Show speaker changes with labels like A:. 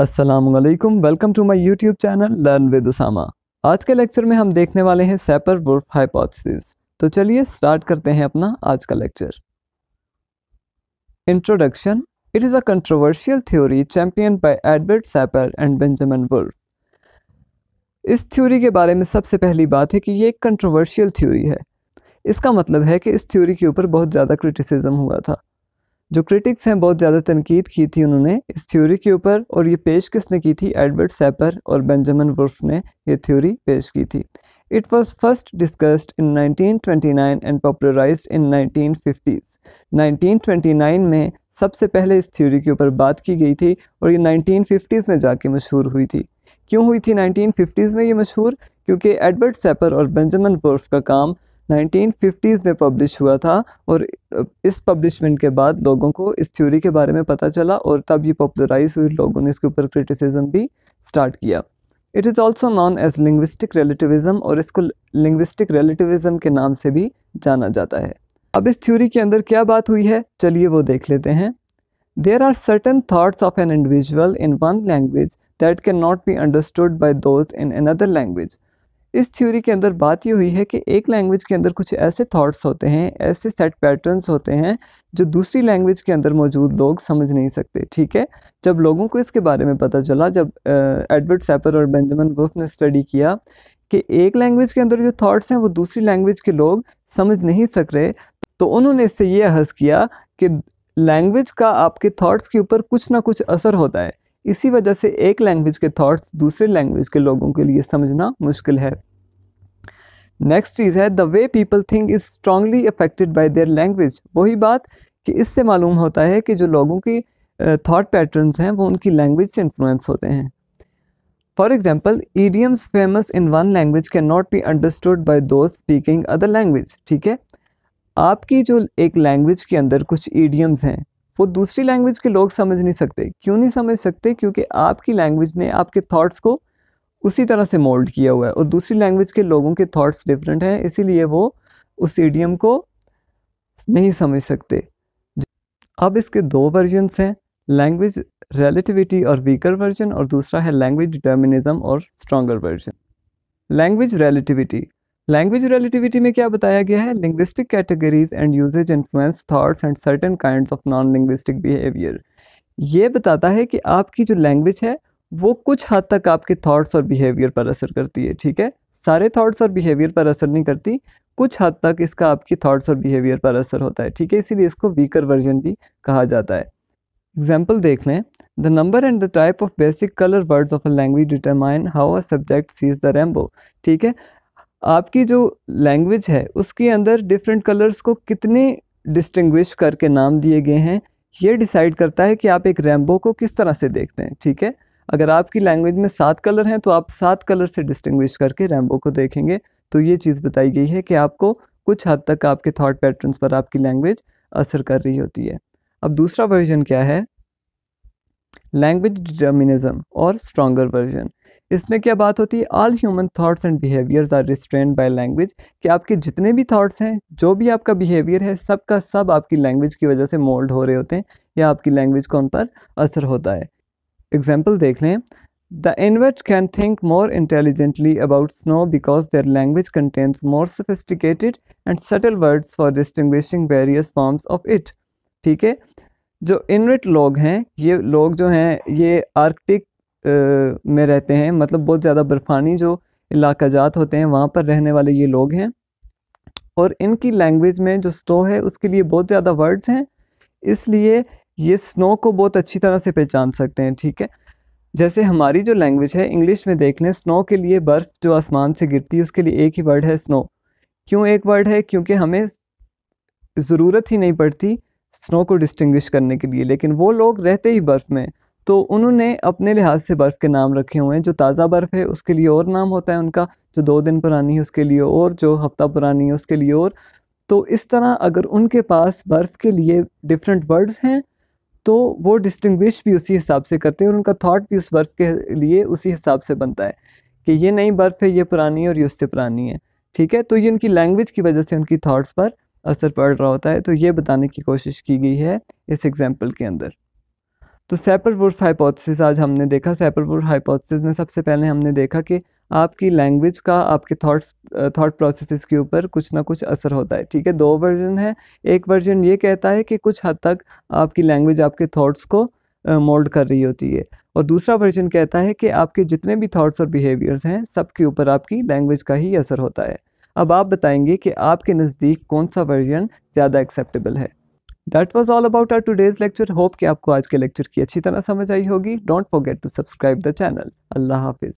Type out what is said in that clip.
A: Aslam welcome to my YouTube channel learn with Usama आज के lecture में हम देखने वाले हैं सेपर वर्फ हाइपोथिस तो चलिए स्टार्ट करते हैं अपना आज का lecture introduction it is a controversial theory champion by Edward Sapir and Benjamin Whorf इस थ्योरी के बारे में सबसे पहली बात है कि ये एक कंट्रोवर्शियल थ्योरी है इसका मतलब है कि इस थ्योरी के ऊपर बहुत ज़्यादा क्रिटिसिज्म हुआ था जो क्रिटिक्स हैं बहुत ज़्यादा तनकीद की थी उन्होंने इस थ्योरी के ऊपर और ये पेश किसने की थी एडवर्ड सैपर और बेंजामिन वर्फ ने ये थ्योरी पेश की थी it was first discussed in 1929 and popularise in 1950s. 1929 में सबसे पहले इस थ्योरी के ऊपर बात की गई थी और ये 1950s में जाके मशहूर हुई थी क्यों हुई थी 1950s में ये मशहूर क्योंकि एडवर्ड सैपर और बेंजामिन वर्फ का काम 1950s में पब्लिश हुआ था और इस पब्लिशमेंट के बाद लोगों को इस थ्योरी के बारे में पता चला और तब ये पॉपुलराइज हुई लोगों ने इसके ऊपर क्रिटिसिज्म भी स्टार्ट किया it is also known as linguistic relativism और इसको लिंग्विस्टिक रिलेटिविज़म के नाम से भी जाना जाता है अब इस थ्योरी के अंदर क्या बात हुई है चलिए वो देख लेते हैं there are certain thoughts of an individual in one language that can not be understood by those in another language इस थ्योरी के अंदर बात ये हुई है कि एक लैंग्वेज के अंदर कुछ ऐसे थॉट्स होते हैं ऐसे सेट पैटर्न्स होते हैं जो दूसरी लैंग्वेज के अंदर मौजूद लोग समझ नहीं सकते ठीक है जब लोगों को इसके बारे में पता चला जब एडवर्ड सैपर और बेंजामिन वुफ ने स्टडी किया कि एक लैंग्वेज के अंदर जो थाट्स हैं वो दूसरी लैंग्वेज के लोग समझ नहीं सक रहे तो उन्होंने इससे ये अहस किया कि लैंग्वेज का आपके थाट्स के ऊपर कुछ ना कुछ असर होता है इसी वजह से एक लैंग्वेज के थॉट्स दूसरे लैंग्वेज के लोगों के लिए समझना मुश्किल है नेक्स्ट चीज़ है the way people think is strongly affected by their language वही बात कि इससे मालूम होता है कि जो लोगों की थाट पैटर्न हैं वो उनकी लैंग्वेज से इन्फ्लुएंस होते हैं for example idioms famous in one language can not be understood by those speaking other language ठीक है आपकी जो एक लैंग्वेज के अंदर कुछ ईडियम्स हैं वो दूसरी लैंग्वेज के लोग समझ नहीं सकते क्यों नहीं समझ सकते क्योंकि आपकी लैंग्वेज ने आपके थॉट्स को उसी तरह से मोल्ड किया हुआ है और दूसरी लैंग्वेज के लोगों के थॉट्स डिफरेंट हैं इसीलिए वो उस ईडियम को नहीं समझ सकते अब इसके दो वर्जन्स हैं लैंग्वेज रिलेटिविटी और वीकर वर्जन और दूसरा है लैंग्वेज डिटर्मिनिज्म और stronger version language relativity language relativity में क्या बताया गया है linguistic categories and usages influence thoughts and certain kind of non linguistic behaviour ये बताता है कि आपकी जो लैंग्वेज है वो कुछ हद तक आपके थॉट्स और बिहेवियर पर असर करती है ठीक है सारे थॉट्स और बिहेवियर पर असर नहीं करती कुछ हद तक इसका आपकी थॉट्स और बिहेवियर पर असर होता है ठीक है इसीलिए इसको वीकर वर्जन भी कहा जाता है एग्जाम्पल देख लें the number and the type of basic colour words of a language determine how a subject sees the rainbow ठीक है आपकी जो लैंग्वेज है उसके अंदर डिफरेंट कलर्स को कितने डिस्टिंग्विश करके नाम दिए गए हैं ये डिसाइड करता है कि आप एक रैम्बो को किस तरह से देखते हैं ठीक है अगर आपकी लैंग्वेज में सात कलर हैं तो आप सात कलर से डिस्टिंग्विश करके रैम्बो को देखेंगे तो ये चीज़ बताई गई है कि आपको कुछ हद तक आपके थाट पैटर्नस पर आपकी लैंग्वेज असर कर रही होती है अब दूसरा वर्जन क्या है लैंग्वेज डिटर्मिनिज्म और स्ट्रॉगर वर्जन इसमें क्या बात होती है all human thoughts and behaviours are restrained by language कि आपके जितने भी थाट्स हैं जो भी आपका बिहेवियर है सब का सब आपकी लैंग्वेज की वजह से मोल्ड हो रहे होते हैं या आपकी लैंग्वेज का उन पर असर होता है एग्जाम्पल देख लें the Inuit can think more intelligently about snow because their language contains more sophisticated and subtle words for distinguishing various forms of it ठीक है जो इनविट लोग हैं ये लोग जो हैं ये आर्कटिक में रहते हैं मतलब बहुत ज़्यादा बर्फ़ानी जो इलाका जात होते हैं वहाँ पर रहने वाले ये लोग हैं और इनकी लैंग्वेज में जो स्नो है उसके लिए बहुत ज़्यादा वर्ड्स हैं इसलिए ये स्नो को बहुत अच्छी तरह से पहचान सकते हैं ठीक है जैसे हमारी जो लैंग्वेज है इंग्लिश में देख लें स्नो के लिए बर्फ़ जो आसमान से गिरती है उसके लिए एक ही वर्ड है स्नो क्यों एक वर्ड है क्योंकि हमें ज़रूरत ही नहीं पड़ती स्नो को डिस्टिंग्विश करने के लिए लेकिन वो लोग रहते ही बर्फ़ में तो उन्होंने अपने लिहाज से बर्फ़ के नाम रखे हुए हैं जो ताज़ा बर्फ़ है उसके लिए और नाम होता है उनका जो दो दिन पुरानी है उसके लिए और जो हफ्ता पुरानी है उसके लिए और तो इस तरह अगर उनके पास बर्फ़ के लिए डिफरेंट वर्ड्स हैं तो वो डिस्टिंग्विश भी उसी हिसाब से करते हैं और उनका थाट भी उस बर्फ़ के लिए उसी हिसाब से बनता है कि ये नई बर्फ़ है ये पुरानी है और ये उससे पुरानी है ठीक है तो ये उनकी लैंग्वेज की वजह से उनकी थाट्स पर असर पड़ रहा होता है तो ये बताने की कोशिश की गई है इस एग्ज़ाम्पल के अंदर तो सेपरवुर्फ हाइपोथेसिस आज हमने देखा सेपरवुर्फ हाइपोथेसिस में सबसे पहले हमने देखा कि आपकी लैंग्वेज का आपके थॉट्स थॉट प्रोसेसेस के ऊपर कुछ ना कुछ असर होता है ठीक है दो वर्जन है एक वर्जन ये कहता है कि कुछ हद तक आपकी लैंग्वेज आपके थॉट्स को मोल्ड कर रही होती है और दूसरा वर्जन कहता है कि आपके जितने भी थॉट्स और बिहेवियर्स हैं सब के ऊपर आपकी लैंग्वेज का ही असर होता है अब आप बताएंगे कि आपके नज़दीक कौन सा वर्जन ज़्यादा एक्सेप्टेबल है that was all about our today's lecture hope कि आपको आज के लेक्चर की अच्छी तरह समझ आई होगी don't forget to subscribe the channel अल्लाह हाफिज़